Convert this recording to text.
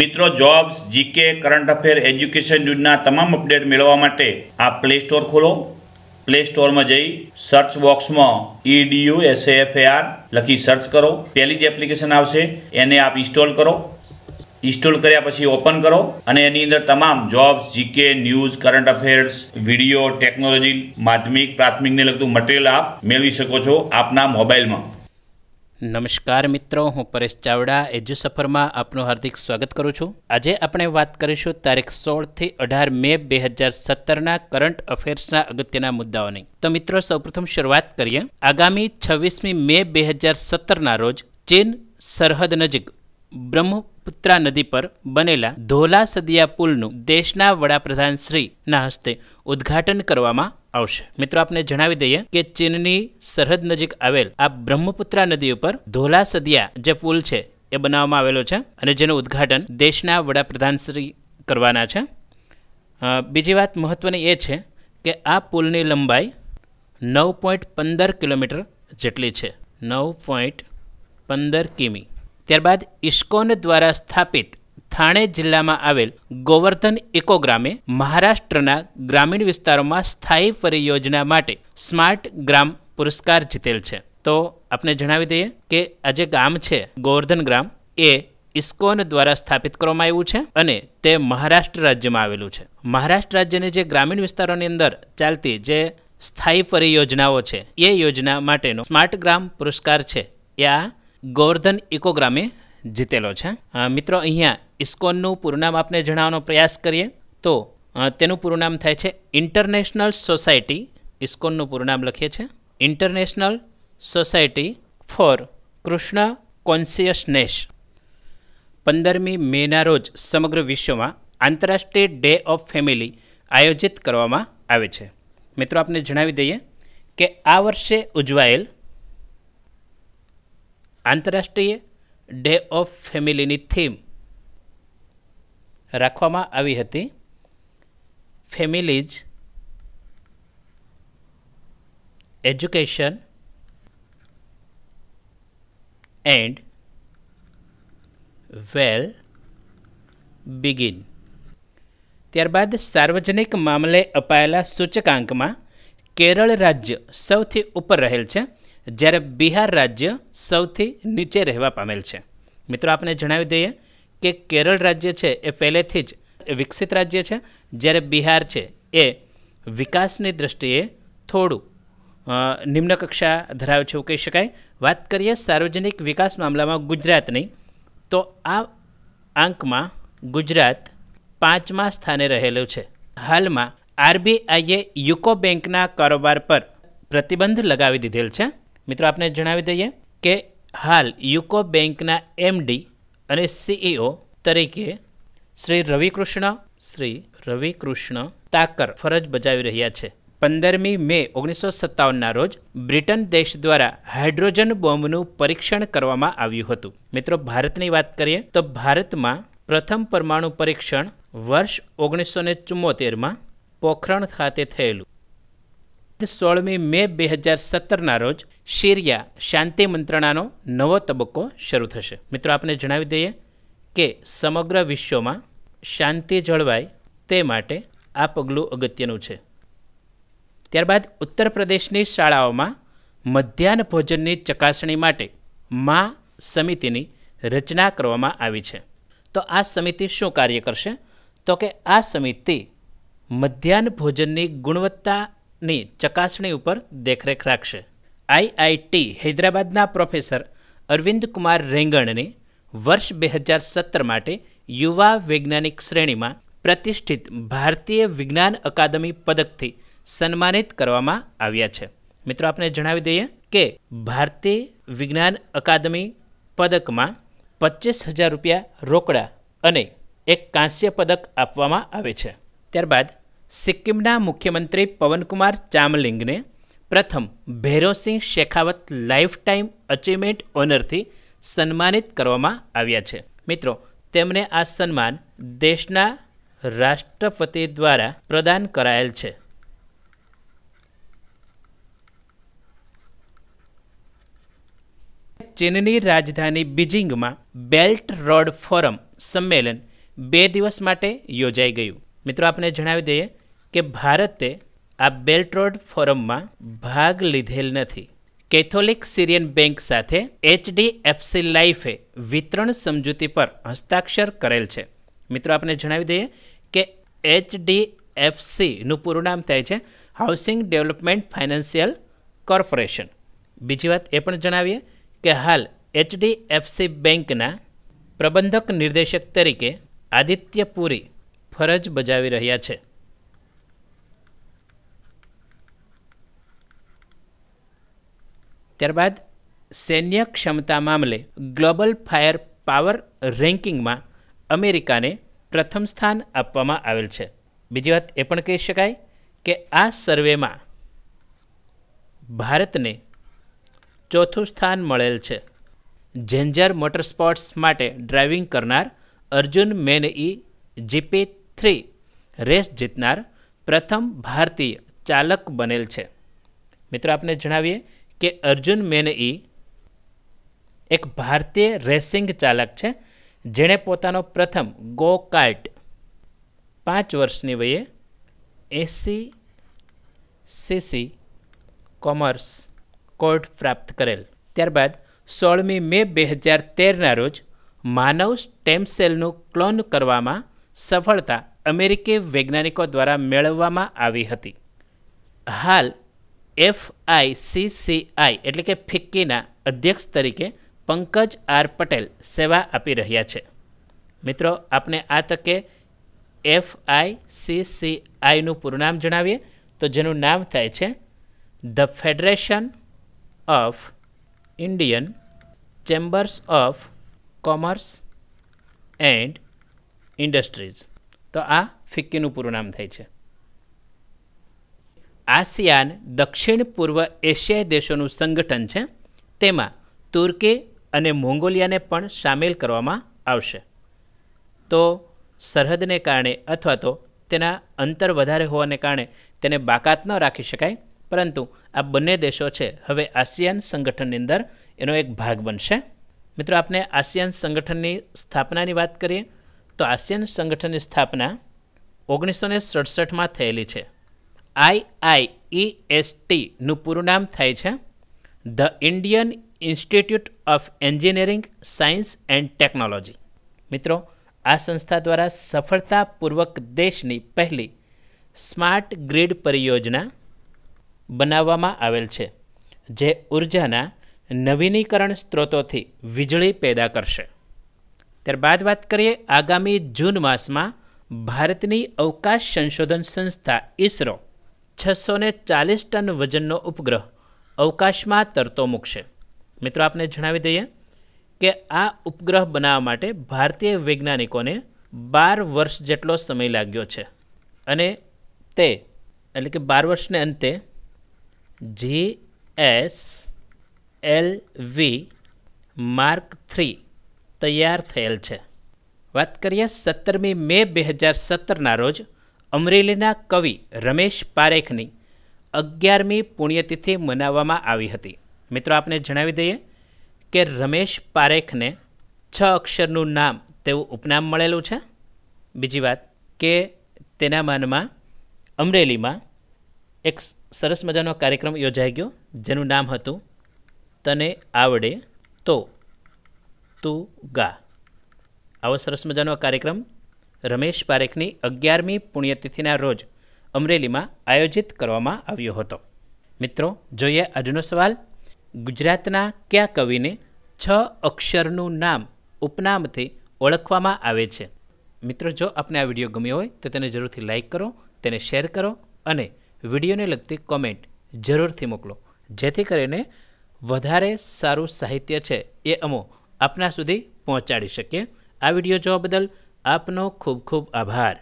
મિત્રો jobs GK current affair education ન્યૂઝના તમામ અપડેટ મેળવવા માટે આ પ્લે સ્ટોર ખોલો પ્લે સ્ટોરમાં જઈ સર્ચ બોક્સમાં ઈડીયુ એસએફએઆર લખી સર્ચ કરો પહેલી જે એપ્લિકેશન આવશે એને આપ ઇન્સ્ટોલ કરો ઇન્સ્ટોલ કર્યા પછી ઓપન કરો અને એની અંદર તમામ jobs GK news current affairs video technology માધ્યમિક પ્રાથમિકને લગતું મટીરિયલ આપ મેળવી શકો છો આપના મોબાઈલમાં નમસ્કાર મિત્રો હું પરેશ ચાવડા એજ્યુ સફરમાં આપનું હાર્દિક સ્વાગત કરું છું આજે આપણે વાત કરીશું તારીખ સોળથી અઢાર મે બે હજાર સત્તરના કરંટ અફેર્સના અગત્યના મુદ્દાઓની તો મિત્રો સૌપ્રથમ શરૂઆત કરીએ આગામી છવ્વીસમી મે બે હજાર સત્તરના રોજ ચીન સરહદ નજીક બ્રહ્મ પુત્રા નદી પર બનેલા ધોલા સદિયા પુલનું દેશના વડાપ્રધાન શ્રીના હસ્તે ઉદ્ઘાટન કરવામાં આવશે મિત્રો આપને જણાવી દઈએ કે ચીનની સરહદ નજીક આવેલ આ બ્રહ્મપુત્રા નદી ઉપર ધોલા સદિયા જે પુલ છે એ બનાવવામાં આવેલો છે અને જેનું ઉદ્ઘાટન દેશના વડાપ્રધાન શ્રી કરવાના છે બીજી વાત મહત્ત્વની એ છે કે આ પુલની લંબાઈ નવ પોઈન્ટ પંદર કિલોમીટર જેટલી છે નવ પોઈન્ટ પંદર કિમી ત્યારબાદ ઇસ્કોન દ્વારા સ્થાપિત થાણે જિલ્લામાં આવેલ ગોવર્ધન ગ્રામે મહારાષ્ટ્રના ગ્રામીણ વિસ્તારોમાં સ્થાયી પરિયોજના માટે સ્માર્ટ ગ્રામ પુરસ્કાર જીતેલ છે તો આપણે જણાવી દઈએ કે આ જે ગામ છે ગોવર્ધન ગ્રામ એ ઇસ્કોન દ્વારા સ્થાપિત કરવામાં આવ્યું છે અને તે મહારાષ્ટ્ર રાજ્યમાં આવેલું છે મહારાષ્ટ્ર રાજ્યની જે ગ્રામીણ વિસ્તારોની અંદર ચાલતી જે સ્થાયી પરિયોજનાઓ છે એ યોજના માટેનો સ્માર્ટ ગ્રામ પુરસ્કાર છે એ આ ગોવર્ધન ઇકોગ્રામે જીતેલો છે મિત્રો અહીંયા ઇસ્કોનનું પૂરનામ આપને જણાવવાનો પ્રયાસ કરીએ તો તેનું પૂરું નામ થાય છે ઇન્ટરનેશનલ સોસાયટી ઇસ્કોનનું પૂરું નામ લખીએ છે International Society for Krishna Consciousness પંદરમી મેના રોજ સમગ્ર વિશ્વમાં આંતરરાષ્ટ્રીય ડે ઓફ ફેમિલી આયોજિત કરવામાં આવે છે મિત્રો આપને જણાવી દઈએ કે આ વર્ષે ઉજવાયેલ આંતરરાષ્ટ્રીય ડે ઓફ ફેમિલીની થીમ રાખવામાં આવી હતી families education and wellbeing ત્યારબાદ સાર્વજનિક મામલે અપાયેલા સૂચકાંકમાં કેરળ રાજ્ય સૌથી ઉપર રહેલ છે જ્યારે બિહાર રાજ્ય સૌથી નીચે રહેવા પામેલ છે મિત્રો આપને જણાવી દઈએ કે કેરળ રાજ્ય છે એ પહેલેથી જ વિકસિત રાજ્ય છે જ્યારે બિહાર છે એ વિકાસની દૃષ્ટિએ થોડું નિમ્ન કક્ષા ધરાવે છે એવું કહી શકાય વાત કરીએ સાર્વજનિક વિકાસ મામલામાં ગુજરાતની તો આ આંકમાં ગુજરાત પાંચમા સ્થાને રહેલું છે હાલમાં આરબીઆઈએ યુકો બેંકના કારોબાર પર પ્રતિબંધ લગાવી દીધેલ છે મિત્રો આપને જણાવી દઈએ કે હાલ યુકો બેંકના એમડી અને સીઈઓ e તરીકે શ્રી રવિકૃષ્ણ શ્રી રવિકૃષ્ણ તાકર ફરજ બજાવી રહ્યા છે પંદરમી મે ઓગણીસો સત્તાવનના રોજ બ્રિટન દેશ દ્વારા હાઇડ્રોજન બોમ્બનું પરીક્ષણ કરવામાં આવ્યું હતું મિત્રો ભારતની વાત કરીએ તો ભારતમાં પ્રથમ પરમાણુ પરીક્ષણ વર્ષ ઓગણીસો ને ચુમ્મોતેરમાં પોખરણ ખાતે થયેલું સોળમી મે બે હજાર સત્તરના રોજ સિરિયા શાંતિ મંત્રણાનો નવો તબક્કો શરૂ થશે મિત્રો આપણે જણાવી દઈએ કે સમગ્ર વિશ્વમાં શાંતિ જળવાય તે માટે આ પગલું અગત્યનું છે ત્યારબાદ ઉત્તર પ્રદેશની શાળાઓમાં મધ્યાહન ભોજનની ચકાસણી માટે મા સમિતિની રચના કરવામાં આવી છે તો આ સમિતિ શું કાર્ય કરશે તો કે આ સમિતિ મધ્યાહન ભોજનની ગુણવત્તા ની ચકાસણી ઉપર દેખરેખ રાખશે આઈઆઈટી હૈદરાબાદના પ્રોફેસર અરવિંદ કુમાર રેંગણને વર્ષ બે હજાર સત્તર માટે યુવા વૈજ્ઞાનિક શ્રેણીમાં પ્રતિષ્ઠિત ભારતીય વિજ્ઞાન અકાદમી પદકથી સન્માનિત કરવામાં આવ્યા છે મિત્રો આપને જણાવી દઈએ કે ભારતીય વિજ્ઞાન અકાદમી પદકમાં પચીસ હજાર રૂપિયા રોકડા અને એક કાંસ્ય પદક આપવામાં આવે છે ત્યારબાદ સિક્કિમના મુખ્યમંત્રી પવનકુમાર ચામલિંગને પ્રથમ Bhairon Singh Shekhawat life time achievement ઓનરથી સન્માનિત કરવામાં આવ્યા છે મિત્રો તેમને આ સન્માન દેશના રાષ્ટ્રપતિ દ્વારા પ્રદાન કરાયેલ છે ચીનની રાજધાની બીજિંગમાં બેલ્ટ રોડ ફોરમ સંમેલન બે દિવસ માટે યોજાઈ ગયું મિત્રો આપને જણાવી દઈએ કે ભારતે આ બેલ્ટ રોડ ફોરમમાં ભાગ લીધેલ નથી કેથોલિક સિરિયન બેંક સાથે એચડીએફસી લાઈફે વિતરણ સમજૂતી પર હસ્તાક્ષર કરેલ છે મિત્રો આપણે જણાવી દઈએ કે એચડીએફસીનું પૂરું નામ થાય છે હાઉસિંગ ડેવલપમેન્ટ ફાઇનાન્શિયલ કોર્પોરેશન બીજી વાત એ પણ જણાવીએ કે હાલ એચડીએફસી બેંકના પ્રબંધક નિર્દેશક તરીકે આદિત્ય પુરી ફરજ બજાવી રહ્યા છે ત્યારબાદ સૈન્ય ક્ષમતા મામલે ગ્લોબલ ફાયર પાવર રેન્કિંગમાં અમેરિકાને પ્રથમ સ્થાન આપવામાં આવેલ છે બીજી વાત એ પણ કહી શકાય કે આ સર્વેમાં ભારતને ચોથું સ્થાન મળેલ છે જેન્જર મોટર સ્પોર્ટ્સ માટે ડ્રાઇવિંગ કરનાર અર્જુન મેન ઈ જીપી થ્રી રેસ જીતનાર પ્રથમ ભારતીય ચાલક બનેલ છે મિત્રો આપને જણાવીએ કે અર્જુન મેનઈ એક ભારતીય રેસિંગ ચાલક છે જેણે પોતાનો પ્રથમ ગો કાર્ટ પાંચ વર્ષની વયે એસી સીસી કોમર્સ કોર્ટ પ્રાપ્ત કરેલ ત્યારબાદ સોળમી મે બે હજાર તેરના રોજ માનવ સ્ટેમ સેલનું ક્લોન કરવામાં સફળતા અમેરિકી વૈજ્ઞાનિકો દ્વારા મેળવવામાં આવી હતી હાલ એફઆઈસીસીઆઈ એટલે કે ફિક્કીના અધ્યક્ષ તરીકે પંકજ આર પટેલ સેવા આપી રહ્યા છે મિત્રો આપને આ તકે એફઆઈસીસીઆઈનું પૂરું નામ જણાવીએ તો જેનું નામ થાય છે the Federation of Indian Chambers of Commerce and Industries તો આ ફિક્કીનું પૂરું નામ થાય છે આસિયાન દક્ષિણ પૂર્વ એશિયાઈ દેશોનું સંગઠન છે તેમાં તુર્કી અને મોંગોલિયાને પણ સામેલ કરવામાં આવશે તો સરહદને કારણે અથવા તો તેના અંતર વધારે હોવાને કારણે તેને બાકાત ન રાખી શકાય પરંતુ આ બંને દેશો છે હવે આસિયાન સંગઠનની અંદર એનો એક ભાગ બનશે મિત્રો આપણે આસિયાન સંગઠનની સ્થાપનાની વાત કરીએ તો આસિયાન સંગઠનની સ્થાપના ઓગણીસો ને સડસઠમાં થયેલી છે આઈ આઈ આઈઆઈઈએસટીનું પૂરું નામ થાય છે the Indian Institute of Engineering Science and Technology મિત્રો આ સંસ્થા દ્વારા સફળતાપૂર્વક દેશની પહેલી સ્માર્ટ ગ્રીડ પરિયોજના બનાવવામાં આવેલ છે જે ઉર્જાના નવીનીકરણ સ્ત્રોતોથી વીજળી પેદા કરશે ત્યારબાદ વાત કરીએ આગામી જૂન માસમાં ભારતની અવકાશ સંશોધન સંસ્થા ઇસરો છસો ને ચાલીસ ટન વજનનો ઉપગ્રહ અવકાશમાં તરતો મૂકશે મિત્રો આપને જણાવી દઈએ કે આ ઉપગ્રહ બનાવવા માટે ભારતીય વૈજ્ઞાનિકોને બાર વર્ષ જેટલો સમય લાગ્યો છે અને તે એટલે કે બાર વર્ષને અંતે G S L V mark three તૈયાર થયેલ છે વાત કરીએ સત્તરમી મે બે હજાર સત્તરના રોજ અમરેલીના કવિ રમેશ પારેખની અગિયારમી પુણ્યતિથિ મનાવવામાં આવી હતી મિત્રો આપને જણાવી દઈએ કે રમેશ પારેખને છ અક્ષરનું નામ તેવું ઉપનામ મળેલું છે બીજી વાત કે તેના માનમાં અમરેલીમાં એક સરસ મજાનો કાર્યક્રમ યોજાઈ ગયો જેનું નામ હતું તને આવડે તો તું ગા આવો સરસ મજાનો કાર્યક્રમ રમેશ પારેખની અગિયારમી પુણ્યતિથિના રોજ અમરેલીમાં આયોજિત કરવામાં આવ્યો હતો મિત્રો જોઈએ આજનો સવાલ ગુજરાતના કયા કવિને છ અક્ષરનું નામ ઉપનામથી ઓળખવામાં આવે છે મિત્રો જો આપને આ વિડીયો ગમ્યો હોય તો તેને જરૂરથી લાઇક કરો તેને શેર કરો અને વિડીયોને લગતી કોમેન્ટ જરૂરથી મોકલો જેથી કરીને વધારે સારું સાહિત્ય છે એ અમો આપના સુધી પહોંચાડી શકીએ આ વિડીયો જોવા બદલ આપનો ખૂબ ખૂબ આભાર